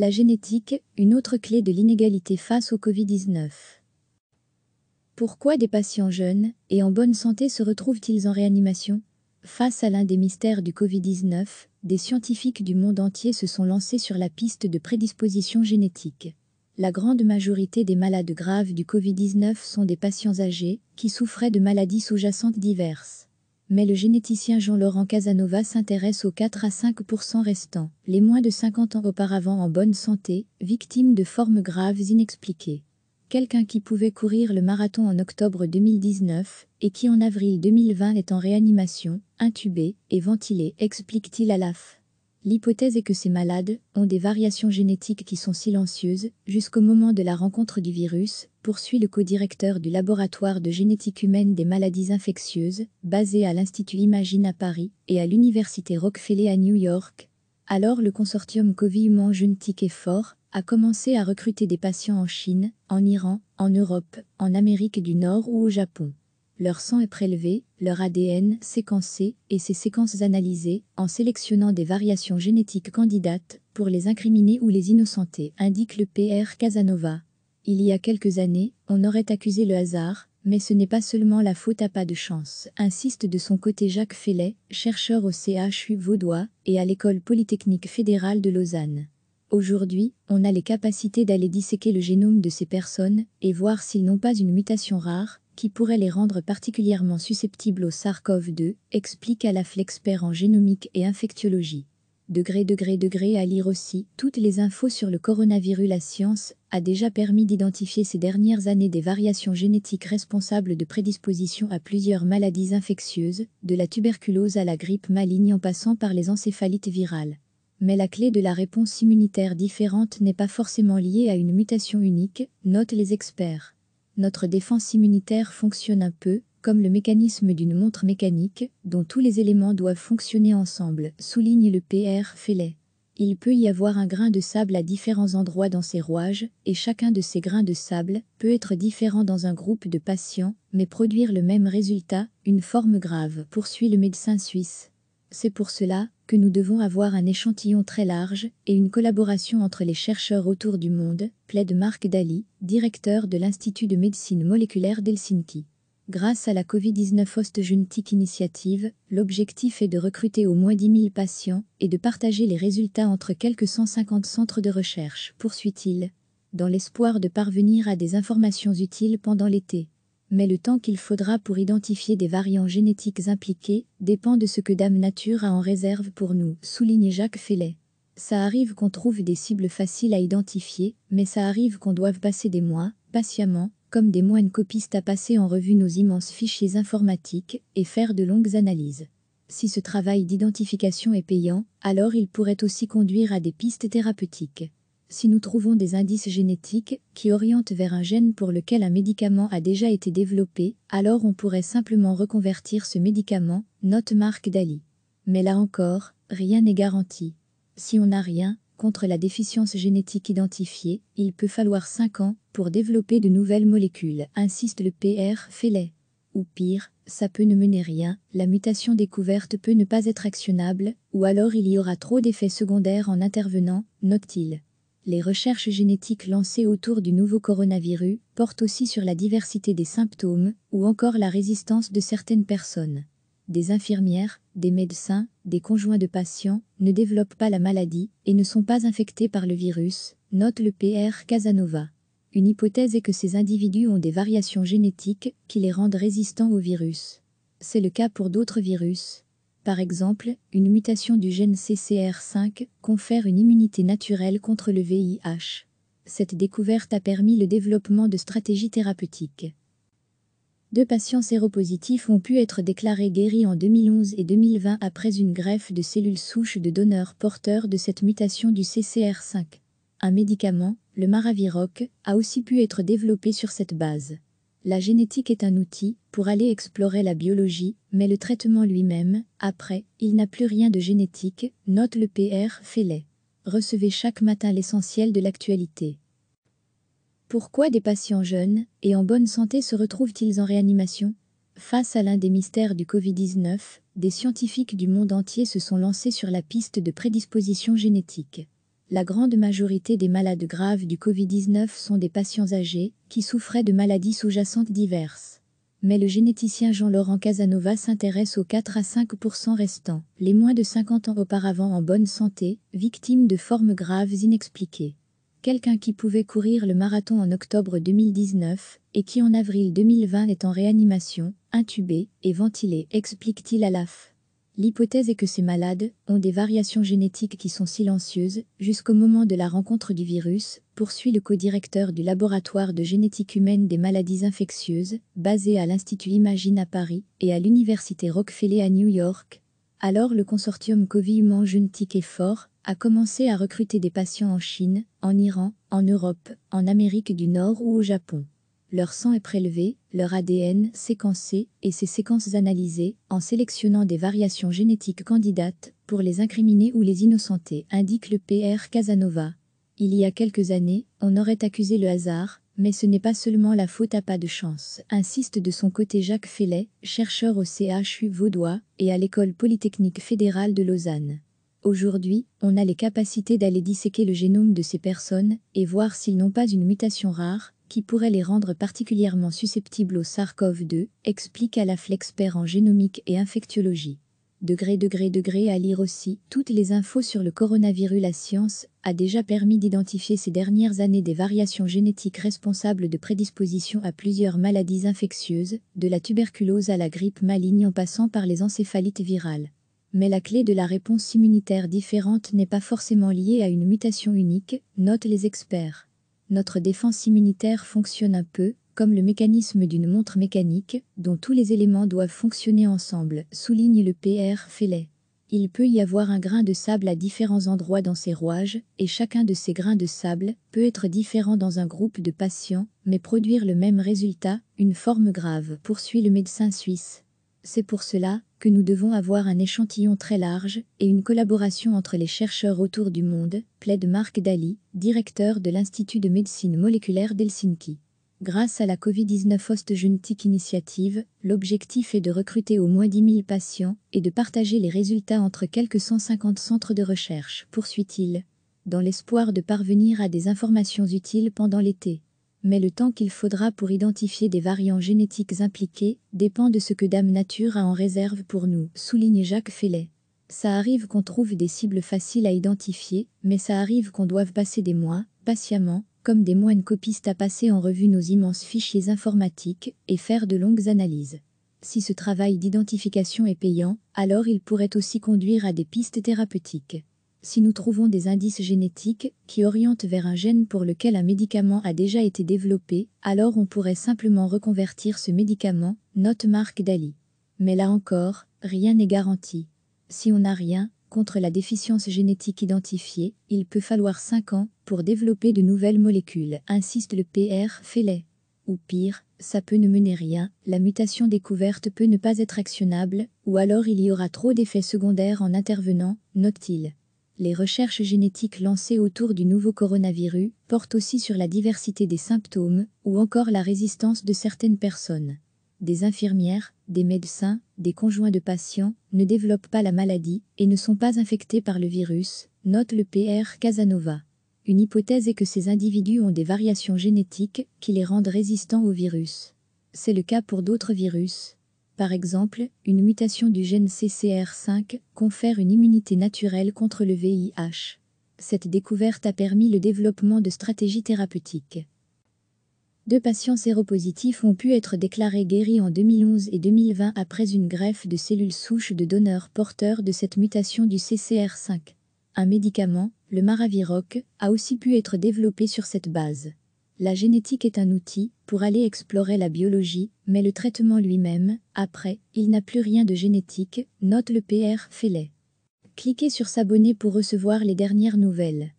La génétique, une autre clé de l'inégalité face au Covid-19. Pourquoi des patients jeunes et en bonne santé se retrouvent-ils en réanimation Face à l'un des mystères du Covid-19, des scientifiques du monde entier se sont lancés sur la piste de prédisposition génétique. La grande majorité des malades graves du Covid-19 sont des patients âgés qui souffraient de maladies sous-jacentes diverses mais le généticien Jean-Laurent Casanova s'intéresse aux 4 à 5 restants, les moins de 50 ans auparavant en bonne santé, victimes de formes graves inexpliquées. Quelqu'un qui pouvait courir le marathon en octobre 2019 et qui en avril 2020 est en réanimation, intubé et ventilé, explique-t-il à l'AF. L'hypothèse est que ces malades ont des variations génétiques qui sont silencieuses jusqu'au moment de la rencontre du virus poursuit le co-directeur du laboratoire de génétique humaine des maladies infectieuses, basé à l'Institut Imagine à Paris et à l'Université Rockefeller à New York. Alors le consortium Covid Human Genetic Effort a commencé à recruter des patients en Chine, en Iran, en Europe, en Amérique du Nord ou au Japon. Leur sang est prélevé, leur ADN séquencé et ces séquences analysées en sélectionnant des variations génétiques candidates pour les incriminer ou les innocenter, indique le PR Casanova il y a quelques années, on aurait accusé le hasard, mais ce n'est pas seulement la faute à pas de chance, insiste de son côté Jacques Fellet, chercheur au CHU Vaudois et à l'École Polytechnique Fédérale de Lausanne. Aujourd'hui, on a les capacités d'aller disséquer le génome de ces personnes et voir s'ils n'ont pas une mutation rare qui pourrait les rendre particulièrement susceptibles au SARS-CoV-2, explique à la Flexper en génomique et infectiologie degré, degré, degré à lire aussi. Toutes les infos sur le coronavirus, la science a déjà permis d'identifier ces dernières années des variations génétiques responsables de prédispositions à plusieurs maladies infectieuses, de la tuberculose à la grippe maligne en passant par les encéphalites virales. Mais la clé de la réponse immunitaire différente n'est pas forcément liée à une mutation unique, notent les experts. Notre défense immunitaire fonctionne un peu, comme le mécanisme d'une montre mécanique, dont tous les éléments doivent fonctionner ensemble, souligne le PR Fellet. Il peut y avoir un grain de sable à différents endroits dans ces rouages, et chacun de ces grains de sable peut être différent dans un groupe de patients, mais produire le même résultat, une forme grave, poursuit le médecin suisse. C'est pour cela que nous devons avoir un échantillon très large et une collaboration entre les chercheurs autour du monde, plaide Marc Daly, directeur de l'Institut de médecine moléculaire d'Helsinki. Grâce à la COVID-19 Host Juntic Initiative, l'objectif est de recruter au moins 10 000 patients et de partager les résultats entre quelques 150 centres de recherche, poursuit-il, dans l'espoir de parvenir à des informations utiles pendant l'été. Mais le temps qu'il faudra pour identifier des variants génétiques impliqués dépend de ce que Dame Nature a en réserve pour nous, souligne Jacques Fellet. Ça arrive qu'on trouve des cibles faciles à identifier, mais ça arrive qu'on doive passer des mois, patiemment, comme des moines copistes à passer en revue nos immenses fichiers informatiques et faire de longues analyses. Si ce travail d'identification est payant, alors il pourrait aussi conduire à des pistes thérapeutiques. Si nous trouvons des indices génétiques qui orientent vers un gène pour lequel un médicament a déjà été développé, alors on pourrait simplement reconvertir ce médicament, note Marc Dali. Mais là encore, rien n'est garanti. Si on n'a rien, contre la déficience génétique identifiée, il peut falloir 5 ans pour développer de nouvelles molécules, insiste le PR Fellet. Ou pire, ça peut ne mener rien, la mutation découverte peut ne pas être actionnable, ou alors il y aura trop d'effets secondaires en intervenant, note-t-il. Les recherches génétiques lancées autour du nouveau coronavirus portent aussi sur la diversité des symptômes ou encore la résistance de certaines personnes des infirmières, des médecins, des conjoints de patients, ne développent pas la maladie et ne sont pas infectés par le virus, note le PR Casanova. Une hypothèse est que ces individus ont des variations génétiques qui les rendent résistants au virus. C'est le cas pour d'autres virus. Par exemple, une mutation du gène CCR5 confère une immunité naturelle contre le VIH. Cette découverte a permis le développement de stratégies thérapeutiques deux patients séropositifs ont pu être déclarés guéris en 2011 et 2020 après une greffe de cellules souches de donneurs porteurs de cette mutation du CCR5. Un médicament, le maraviroc, a aussi pu être développé sur cette base. La génétique est un outil pour aller explorer la biologie, mais le traitement lui-même, après, il n'a plus rien de génétique, note le PR Fellet. Recevez chaque matin l'essentiel de l'actualité. Pourquoi des patients jeunes et en bonne santé se retrouvent-ils en réanimation Face à l'un des mystères du Covid-19, des scientifiques du monde entier se sont lancés sur la piste de prédisposition génétique. La grande majorité des malades graves du Covid-19 sont des patients âgés qui souffraient de maladies sous-jacentes diverses. Mais le généticien Jean-Laurent Casanova s'intéresse aux 4 à 5 restants, les moins de 50 ans auparavant en bonne santé, victimes de formes graves inexpliquées quelqu'un qui pouvait courir le marathon en octobre 2019 et qui en avril 2020 est en réanimation, intubé et ventilé, explique-t-il à l'AF. L'hypothèse est que ces malades ont des variations génétiques qui sont silencieuses jusqu'au moment de la rencontre du virus, poursuit le co-directeur du laboratoire de génétique humaine des maladies infectieuses, basé à l'Institut Imagine à Paris et à l'Université Rockefeller à New York, alors le consortium Covid Jeune et fort, a commencé à recruter des patients en Chine, en Iran, en Europe, en Amérique du Nord ou au Japon. Leur sang est prélevé, leur ADN séquencé et ces séquences analysées en sélectionnant des variations génétiques candidates pour les incriminer ou les innocenter, indique le PR Casanova. Il y a quelques années, on aurait accusé le hasard, mais ce n'est pas seulement la faute à pas de chance, insiste de son côté Jacques Fellet, chercheur au CHU Vaudois et à l'École Polytechnique Fédérale de Lausanne. Aujourd'hui, on a les capacités d'aller disséquer le génome de ces personnes et voir s'ils n'ont pas une mutation rare qui pourrait les rendre particulièrement susceptibles au SARS-CoV-2, explique à la en génomique et infectiologie degré, degré, degré à lire aussi. Toutes les infos sur le coronavirus, la science a déjà permis d'identifier ces dernières années des variations génétiques responsables de prédispositions à plusieurs maladies infectieuses, de la tuberculose à la grippe maligne en passant par les encéphalites virales. Mais la clé de la réponse immunitaire différente n'est pas forcément liée à une mutation unique, notent les experts. Notre défense immunitaire fonctionne un peu, comme le mécanisme d'une montre mécanique, dont tous les éléments doivent fonctionner ensemble, souligne le PR Fellet. Il peut y avoir un grain de sable à différents endroits dans ces rouages, et chacun de ces grains de sable peut être différent dans un groupe de patients, mais produire le même résultat, une forme grave, poursuit le médecin suisse. C'est pour cela que nous devons avoir un échantillon très large et une collaboration entre les chercheurs autour du monde, plaide Marc Daly, directeur de l'Institut de médecine moléculaire d'Helsinki. Grâce à la COVID-19 Host Genetic Initiative, l'objectif est de recruter au moins 10 000 patients et de partager les résultats entre quelques 150 centres de recherche, poursuit-il, dans l'espoir de parvenir à des informations utiles pendant l'été. Mais le temps qu'il faudra pour identifier des variants génétiques impliqués dépend de ce que Dame Nature a en réserve pour nous, souligne Jacques Fellet. Ça arrive qu'on trouve des cibles faciles à identifier, mais ça arrive qu'on doive passer des mois, patiemment, comme des moines copistes à passer en revue nos immenses fichiers informatiques et faire de longues analyses. Si ce travail d'identification est payant, alors il pourrait aussi conduire à des pistes thérapeutiques. Si nous trouvons des indices génétiques qui orientent vers un gène pour lequel un médicament a déjà été développé, alors on pourrait simplement reconvertir ce médicament, note Marc Dali. Mais là encore, rien n'est garanti. Si on n'a rien, Contre la déficience génétique identifiée, il peut falloir 5 ans pour développer de nouvelles molécules, insiste le PR Fellet. Ou pire, ça peut ne mener rien, la mutation découverte peut ne pas être actionnable, ou alors il y aura trop d'effets secondaires en intervenant, note-t-il. Les recherches génétiques lancées autour du nouveau coronavirus portent aussi sur la diversité des symptômes ou encore la résistance de certaines personnes des infirmières, des médecins, des conjoints de patients, ne développent pas la maladie et ne sont pas infectés par le virus, note le PR Casanova. Une hypothèse est que ces individus ont des variations génétiques qui les rendent résistants au virus. C'est le cas pour d'autres virus. Par exemple, une mutation du gène CCR5 confère une immunité naturelle contre le VIH. Cette découverte a permis le développement de stratégies thérapeutiques. Deux patients séropositifs ont pu être déclarés guéris en 2011 et 2020 après une greffe de cellules souches de donneurs porteurs de cette mutation du CCR5. Un médicament, le Maraviroc, a aussi pu être développé sur cette base. La génétique est un outil pour aller explorer la biologie, mais le traitement lui-même, après, il n'a plus rien de génétique, note le PR Fellet. Cliquez sur s'abonner pour recevoir les dernières nouvelles.